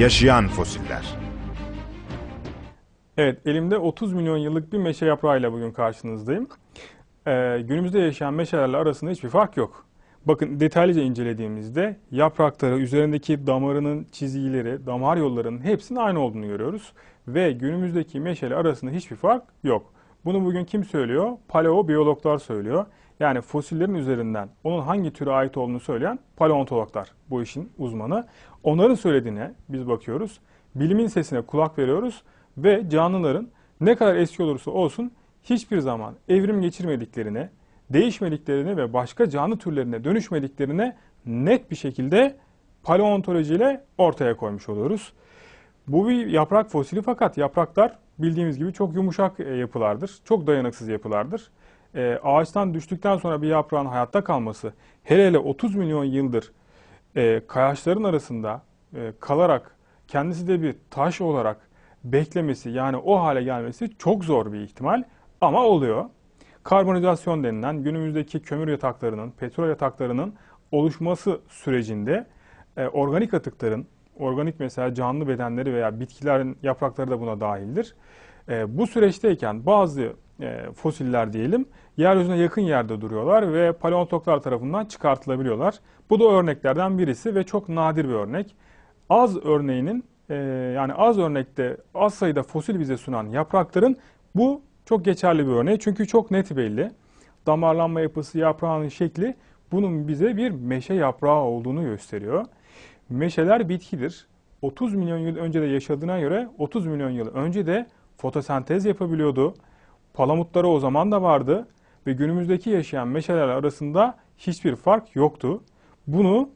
Yaşayan fosiller. Evet, elimde 30 milyon yıllık bir meşe yaprağıyla bugün karşınızdayım. Ee, günümüzde yaşayan meşelerle arasında hiçbir fark yok. Bakın detaylıca incelediğimizde yaprakları, üzerindeki damarının çizgileri, damar yollarının hepsinin aynı olduğunu görüyoruz. Ve günümüzdeki meşeler arasında hiçbir fark yok. Bunu bugün kim söylüyor? Paleobiyologlar söylüyor. Yani fosillerin üzerinden onun hangi türe ait olduğunu söyleyen paleontologlar bu işin uzmanı. Onların söylediğine biz bakıyoruz. Bilimin sesine kulak veriyoruz ve canlıların ne kadar eski olursa olsun hiçbir zaman evrim geçirmediklerine, değişmediklerine ve başka canlı türlerine dönüşmediklerine net bir şekilde paleontolojiyle ortaya koymuş oluyoruz. Bu bir yaprak fosili fakat yapraklar bildiğimiz gibi çok yumuşak e, yapılardır. Çok dayanıksız yapılardır. E, ağaçtan düştükten sonra bir yaprağın hayatta kalması hele hele 30 milyon yıldır e, kayaçların arasında e, kalarak kendisi de bir taş olarak beklemesi yani o hale gelmesi çok zor bir ihtimal ama oluyor. Karbonizasyon denilen günümüzdeki kömür yataklarının, petrol yataklarının oluşması sürecinde e, organik atıkların organik mesela canlı bedenleri veya bitkilerin yaprakları da buna dahildir. E, bu süreçteyken bazı e, fosiller diyelim yeryüzüne yakın yerde duruyorlar ve paleontologlar tarafından çıkartılabiliyorlar. Bu da örneklerden birisi ve çok nadir bir örnek. Az örneğinin e, yani az örnekte az sayıda fosil bize sunan yaprakların bu çok geçerli bir örneği. Çünkü çok net belli. Damarlanma yapısı, yaprağın şekli bunun bize bir meşe yaprağı olduğunu gösteriyor. Meşeler bitkidir. 30 milyon yıl önce de yaşadığına göre 30 milyon yıl önce de fotosentez yapabiliyordu. Palamutları o zaman da vardı ve günümüzdeki yaşayan meşeler arasında hiçbir fark yoktu. Bunu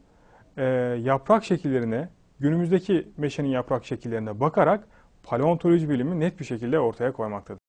e, yaprak şekillerine, günümüzdeki meşenin yaprak şekillerine bakarak paleontoloji bilimi net bir şekilde ortaya koymaktadır.